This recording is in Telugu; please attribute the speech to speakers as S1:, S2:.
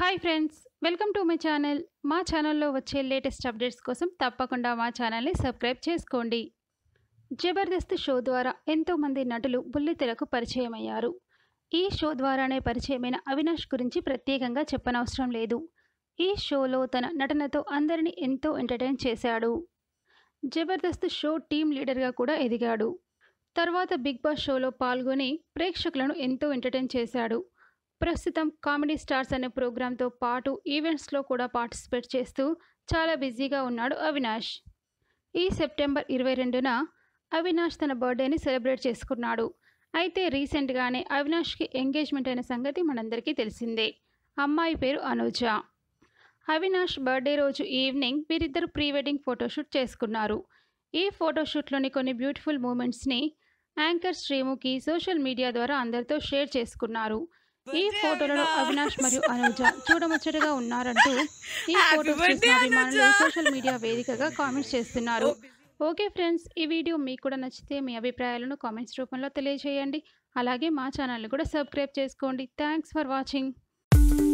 S1: hi friends welcome to my channel మా ఛానల్లో వచ్చే లేటెస్ట్ అప్డేట్స్ కోసం తప్పకుండా మా ఛానల్ని సబ్స్క్రైబ్ చేసుకోండి జబర్దస్త్ షో ద్వారా ఎంతోమంది నటులు బుల్లితెరకు పరిచయమయ్యారు ఈ షో ద్వారానే పరిచయమైన అవినాష్ గురించి ప్రత్యేకంగా చెప్పనవసరం లేదు ఈ షోలో తన నటనతో అందరినీ ఎంతో ఎంటర్టైన్ చేశాడు జబర్దస్త్ షో టీం లీడర్గా కూడా ఎదిగాడు తర్వాత బిగ్ బాస్ షోలో పాల్గొని ప్రేక్షకులను ఎంతో ఎంటర్టైన్ చేశాడు ప్రస్తుతం కామెడీ స్టార్స్ అనే ప్రోగ్రాంతో పాటు ఈవెంట్స్లో కూడా పార్టిసిపేట్ చేస్తూ చాలా బిజీగా ఉన్నాడు అవినాష్ ఈ సెప్టెంబర్ ఇరవై రెండున అవినాష్ తన బర్త్డేని సెలబ్రేట్ చేసుకున్నాడు అయితే రీసెంట్గానే అవినాష్కి ఎంగేజ్మెంట్ అయిన సంగతి మనందరికీ తెలిసిందే అమ్మాయి పేరు అనూజ అవినాష్ బర్త్డే రోజు ఈవినింగ్ వీరిద్దరు ప్రీ వెడ్డింగ్ ఫోటోషూట్ చేసుకున్నారు ఈ ఫోటోషూట్లోని కొన్ని బ్యూటిఫుల్ మూమెంట్స్ని యాంకర్ శ్రీముఖి సోషల్ మీడియా ద్వారా అందరితో షేర్ చేసుకున్నారు ఈ ఫోటోలను అవినాష్ మరియు అనుజ చూడముచ్చటగా ఉన్నారంటూ ఈ ఫోటో చూసిన అభిమానులు సోషల్ మీడియా వేదికగా కామెంట్స్ చేస్తున్నారు oh, ఓకే ఫ్రెండ్స్ ఈ వీడియో మీకు కూడా నచ్చితే మీ అభిప్రాయాలను కామెంట్స్ రూపంలో తెలియజేయండి అలాగే మా ఛానల్ని కూడా సబ్స్క్రైబ్ చేసుకోండి థ్యాంక్స్ ఫర్ వాచింగ్